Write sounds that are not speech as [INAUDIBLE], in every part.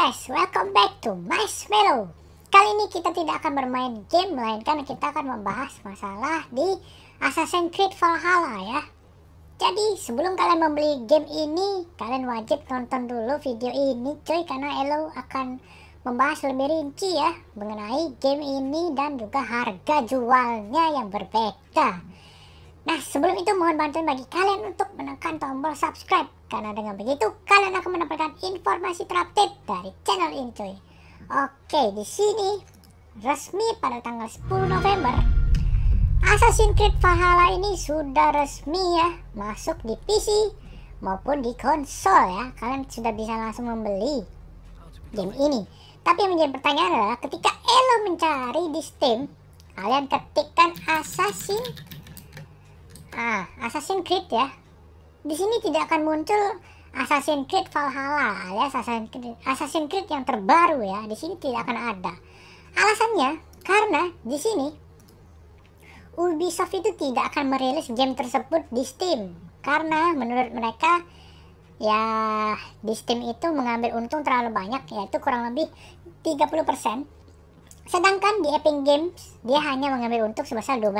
guys, welcome back to Marshmallow Kali ini kita tidak akan bermain game, melainkan kita akan membahas masalah di Assassin's Creed Valhalla ya Jadi sebelum kalian membeli game ini, kalian wajib nonton dulu video ini cuy Karena Elo akan membahas lebih rinci ya mengenai game ini dan juga harga jualnya yang berbeda Nah sebelum itu mohon bantuan bagi kalian untuk menekan tombol subscribe karena dengan begitu kalian akan mendapatkan informasi terupdate dari channel ini cuy. Oke, di sini resmi pada tanggal 10 November Assassin's Creed Valhalla ini sudah resmi ya masuk di PC maupun di konsol ya. Kalian sudah bisa langsung membeli game ini. Tapi yang menjadi pertanyaan adalah ketika Elo mencari di Steam, kalian ketikkan Assassin ah, Assassin's Creed ya di sini tidak akan muncul Assassin's Creed Valhalla alias Assassin's Creed, Assassin's Creed yang terbaru ya. Di sini tidak akan ada. Alasannya karena di sini Ubisoft itu tidak akan merilis game tersebut di Steam karena menurut mereka ya di Steam itu mengambil untung terlalu banyak yaitu kurang lebih 30%. Sedangkan di Epic Games dia hanya mengambil untung sebesar 12%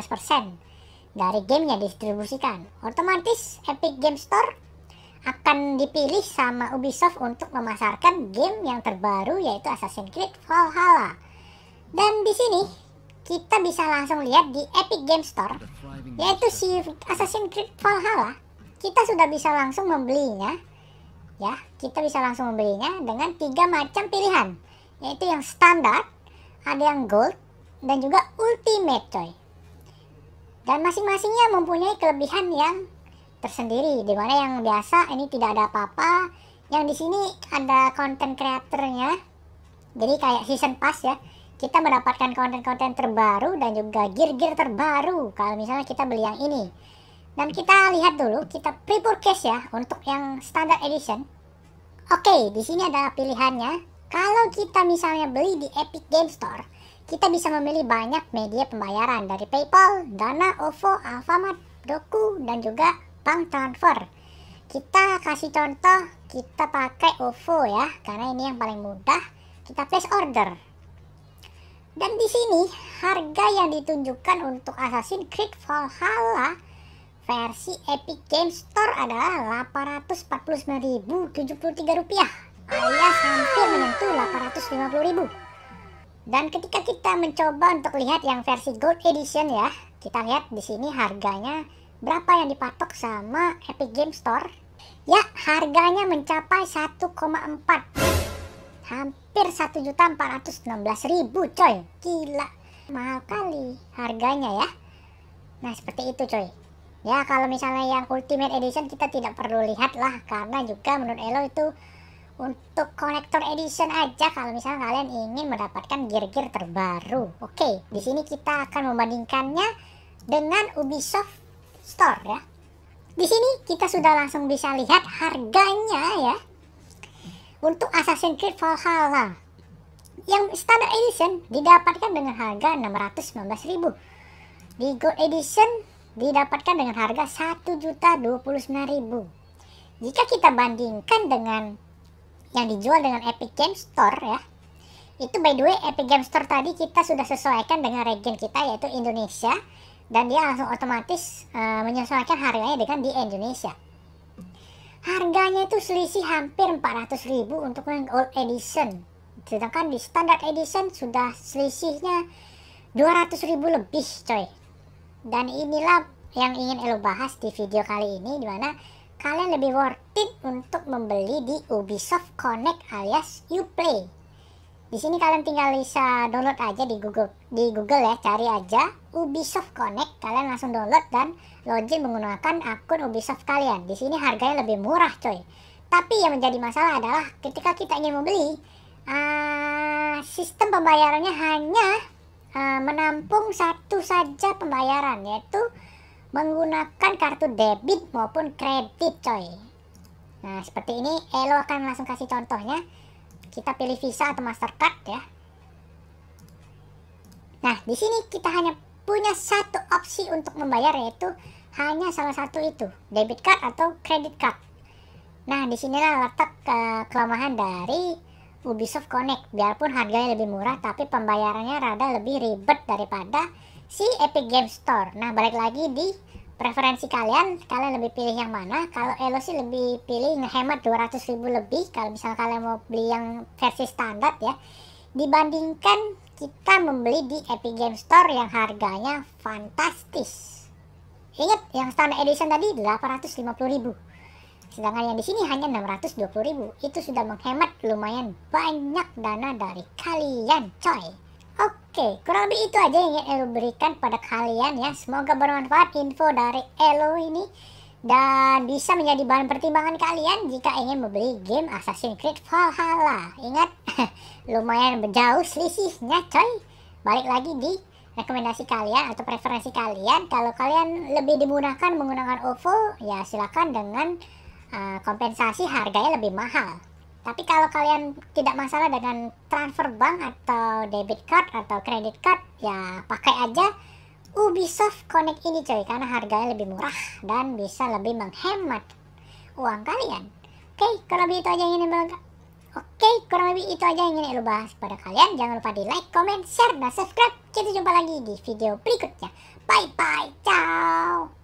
dari game yang didistribusikan. Otomatis Epic Game Store akan dipilih sama Ubisoft untuk memasarkan game yang terbaru yaitu Assassin's Creed Valhalla. Dan di sini kita bisa langsung lihat di Epic Game Store yaitu si Assassin's Creed Valhalla. Kita sudah bisa langsung membelinya. Ya, kita bisa langsung membelinya dengan tiga macam pilihan, yaitu yang standar, ada yang gold, dan juga ultimate, coy. Dan masing-masingnya mempunyai kelebihan yang tersendiri. Dimana yang biasa ini tidak ada apa-apa. Yang di sini ada konten kreatornya. Jadi kayak season pass ya. Kita mendapatkan konten-konten terbaru dan juga gear-gear terbaru. Kalau misalnya kita beli yang ini. Dan kita lihat dulu, kita pre-purchase ya untuk yang standard edition. Oke, di sini adalah pilihannya. Kalau kita misalnya beli di Epic Game Store, kita bisa memilih banyak media pembayaran dari PayPal, Dana, OVO, Alfamart, Doku, dan juga bank transfer. Kita kasih contoh, kita pakai OVO ya, karena ini yang paling mudah. Kita place order. Dan di sini harga yang ditunjukkan untuk Assassin's Creed Valhalla versi Epic Games Store adalah Rp849.073 alias hampir menyentuh Rp850.000. Dan ketika kita mencoba untuk lihat yang versi Gold Edition ya, kita lihat di sini harganya berapa yang dipatok sama Epic Game Store. Ya, harganya mencapai 1,4. Hampir 1.416.000 coy. Gila, mahal kali harganya ya. Nah, seperti itu coy. Ya, kalau misalnya yang Ultimate Edition kita tidak perlu lihat lah karena juga menurut Elo itu untuk konektor edition aja kalau misalnya kalian ingin mendapatkan gear-gear terbaru. Oke, okay, di sini kita akan membandingkannya dengan Ubisoft Store ya. Di sini kita sudah langsung bisa lihat harganya ya. Untuk Assassin's Creed Valhalla yang standar edition didapatkan dengan harga 619.000. Di Gold Edition didapatkan dengan harga 1.029.000. Jika kita bandingkan dengan yang dijual dengan Epic Games Store ya itu by the way Epic Games Store tadi kita sudah sesuaikan dengan region kita yaitu Indonesia dan dia langsung otomatis uh, menyesuaikan harganya dengan di Indonesia harganya itu selisih hampir 400.000 untuk yang old edition sedangkan di standard edition sudah selisihnya 200.000 ribu lebih coy dan inilah yang ingin Elo bahas di video kali ini di mana kalian lebih worth it untuk membeli di Ubisoft Connect alias Uplay. Di sini kalian tinggal bisa download aja di Google. Di Google ya, cari aja Ubisoft Connect, kalian langsung download dan login menggunakan akun Ubisoft kalian. Di sini harganya lebih murah, coy. Tapi yang menjadi masalah adalah ketika kita ingin membeli, uh, sistem pembayarannya hanya uh, menampung satu saja pembayaran, yaitu menggunakan kartu debit maupun kredit coy nah seperti ini Elo akan langsung kasih contohnya kita pilih Visa atau Mastercard ya nah di sini kita hanya punya satu opsi untuk membayar yaitu hanya salah satu itu debit card atau kredit card nah disinilah letak ke eh, kelemahan dari Ubisoft Connect biarpun harganya lebih murah tapi pembayarannya rada lebih ribet daripada si Epic Game Store. Nah, balik lagi di preferensi kalian, kalian lebih pilih yang mana? Kalau Elo sih lebih pilih ngehemat 200.000 lebih kalau misalnya kalian mau beli yang versi standar ya. Dibandingkan kita membeli di Epic Game Store yang harganya fantastis. Ingat yang standar edition tadi 850.000. Sedangkan yang di sini hanya 620.000. Itu sudah menghemat lumayan banyak dana dari kalian, coy. Oke, kurang lebih itu aja yang ingin Elo berikan pada kalian ya. Semoga bermanfaat info dari Elo ini dan bisa menjadi bahan pertimbangan kalian jika ingin membeli game Assassin's Creed Valhalla. Ingat, [LAUGHS] lumayan berjauh selisihnya coy. Balik lagi di rekomendasi kalian atau preferensi kalian. Kalau kalian lebih dimudahkan menggunakan OVO, ya silakan dengan uh, kompensasi harganya lebih mahal. Tapi kalau kalian tidak masalah dengan transfer bank atau debit card atau credit card, ya pakai aja Ubisoft Connect ini coy, karena harganya lebih murah dan bisa lebih menghemat uang kalian. Oke, okay, kurang lebih itu aja yang ingin Oke, okay, kurang lebih itu aja yang ingin lo bahas pada kalian. Jangan lupa di like, comment, share, dan subscribe. Kita jumpa lagi di video berikutnya. Bye-bye, ciao!